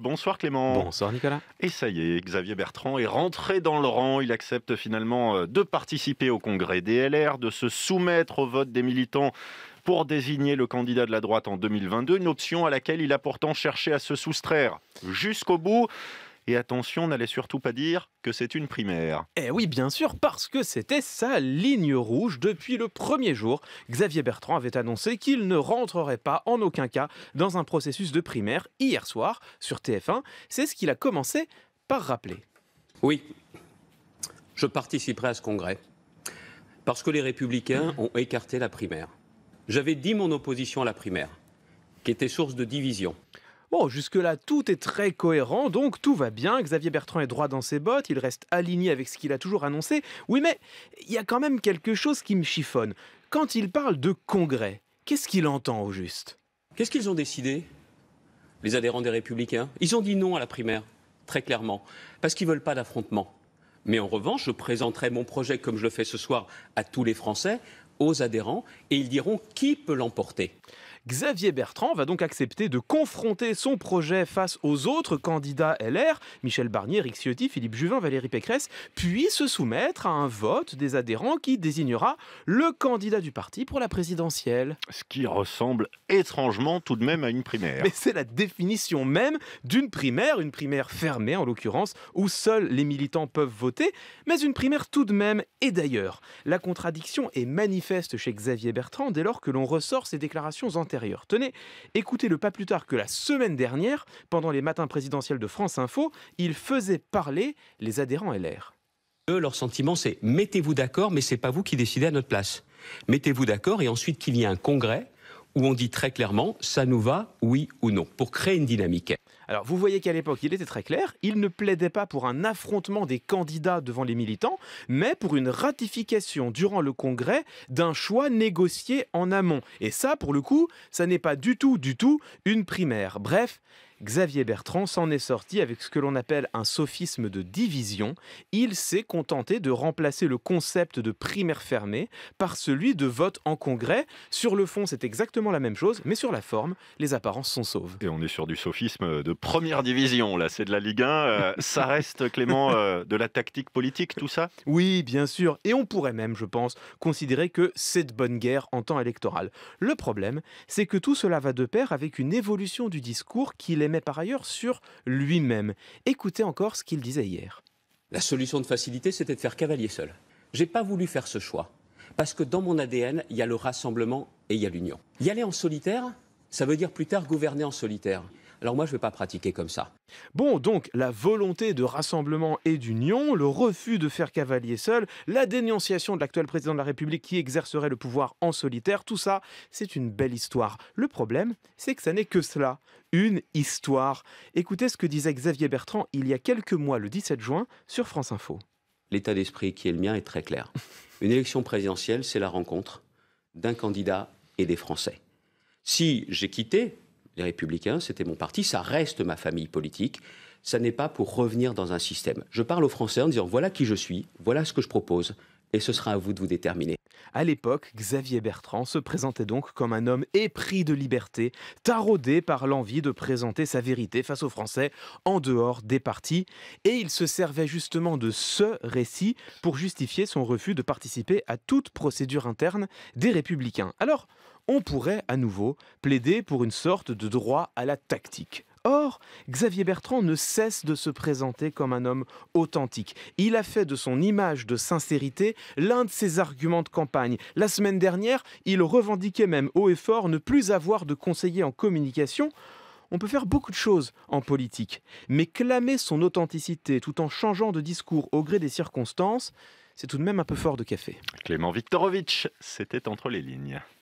Bonsoir Clément. Bonsoir Nicolas. Et ça y est, Xavier Bertrand est rentré dans le rang. Il accepte finalement euh, de participer au congrès DLR, de se soumettre au vote des militants pour désigner le candidat de la droite en 2022, une option à laquelle il a pourtant cherché à se soustraire jusqu'au bout. Et attention, n'allez surtout pas dire que c'est une primaire. Eh oui, bien sûr, parce que c'était sa ligne rouge depuis le premier jour. Xavier Bertrand avait annoncé qu'il ne rentrerait pas en aucun cas dans un processus de primaire hier soir sur TF1. C'est ce qu'il a commencé par rappeler. Oui, je participerai à ce congrès parce que les républicains ont écarté la primaire. J'avais dit mon opposition à la primaire, qui était source de division. Bon, jusque-là, tout est très cohérent, donc tout va bien. Xavier Bertrand est droit dans ses bottes, il reste aligné avec ce qu'il a toujours annoncé. Oui, mais il y a quand même quelque chose qui me chiffonne. Quand il parle de congrès, qu'est-ce qu'il entend au juste Qu'est-ce qu'ils ont décidé, les adhérents des Républicains Ils ont dit non à la primaire, très clairement, parce qu'ils ne veulent pas d'affrontement. Mais en revanche, je présenterai mon projet, comme je le fais ce soir, à tous les Français, aux adhérents, et ils diront qui peut l'emporter. Xavier Bertrand va donc accepter de confronter son projet face aux autres candidats LR, Michel Barnier, Eric Ciotti, Philippe Juvin, Valérie Pécresse, puis se soumettre à un vote des adhérents qui désignera le candidat du parti pour la présidentielle. Ce qui ressemble étrangement tout de même à une primaire. Mais c'est la définition même d'une primaire, une primaire fermée en l'occurrence, où seuls les militants peuvent voter, mais une primaire tout de même. Et d'ailleurs, la contradiction est manifeste chez Xavier Bertrand dès lors que l'on ressort ses déclarations antérieures Tenez, écoutez-le pas plus tard que la semaine dernière, pendant les matins présidentiels de France Info, il faisait parler les adhérents LR. Eux, leur sentiment, c'est mettez-vous d'accord, mais c'est pas vous qui décidez à notre place. Mettez-vous d'accord et ensuite qu'il y ait un congrès où on dit très clairement ça nous va, oui ou non, pour créer une dynamique. Alors vous voyez qu'à l'époque, il était très clair, il ne plaidait pas pour un affrontement des candidats devant les militants, mais pour une ratification durant le Congrès d'un choix négocié en amont. Et ça, pour le coup, ça n'est pas du tout, du tout une primaire. Bref, Xavier Bertrand s'en est sorti avec ce que l'on appelle un sophisme de division. Il s'est contenté de remplacer le concept de primaire fermée par celui de vote en congrès. Sur le fond, c'est exactement la même chose, mais sur la forme, les apparences sont sauves. Et on est sur du sophisme de première division, là, c'est de la Ligue 1. Euh, ça reste, Clément, euh, de la tactique politique, tout ça Oui, bien sûr. Et on pourrait même, je pense, considérer que c'est de bonne guerre en temps électoral. Le problème, c'est que tout cela va de pair avec une évolution du discours qui les mais par ailleurs sur lui-même. Écoutez encore ce qu'il disait hier. La solution de facilité, c'était de faire cavalier seul. J'ai pas voulu faire ce choix parce que dans mon ADN, il y a le rassemblement et il y a l'union. Y aller en solitaire, ça veut dire plus tard gouverner en solitaire. Alors moi, je ne vais pas pratiquer comme ça. Bon, donc la volonté de rassemblement et d'union, le refus de faire cavalier seul, la dénonciation de l'actuel président de la République qui exercerait le pouvoir en solitaire, tout ça, c'est une belle histoire. Le problème, c'est que ça n'est que cela, une histoire. Écoutez ce que disait Xavier Bertrand il y a quelques mois, le 17 juin, sur France Info. L'état d'esprit qui est le mien est très clair. Une élection présidentielle, c'est la rencontre d'un candidat et des Français. Si j'ai quitté les Républicains, c'était mon parti, ça reste ma famille politique. Ça n'est pas pour revenir dans un système. Je parle aux Français en disant voilà qui je suis, voilà ce que je propose, et ce sera à vous de vous déterminer. À l'époque, Xavier Bertrand se présentait donc comme un homme épris de liberté, taraudé par l'envie de présenter sa vérité face aux Français en dehors des partis, et il se servait justement de ce récit pour justifier son refus de participer à toute procédure interne des républicains. Alors, on pourrait à nouveau plaider pour une sorte de droit à la tactique. Or, Xavier Bertrand ne cesse de se présenter comme un homme authentique. Il a fait de son image de sincérité l'un de ses arguments de campagne. La semaine dernière, il revendiquait même haut et fort ne plus avoir de conseiller en communication on peut faire beaucoup de choses en politique, mais clamer son authenticité tout en changeant de discours au gré des circonstances, c'est tout de même un peu fort de café. Clément Viktorovitch, c'était entre les lignes.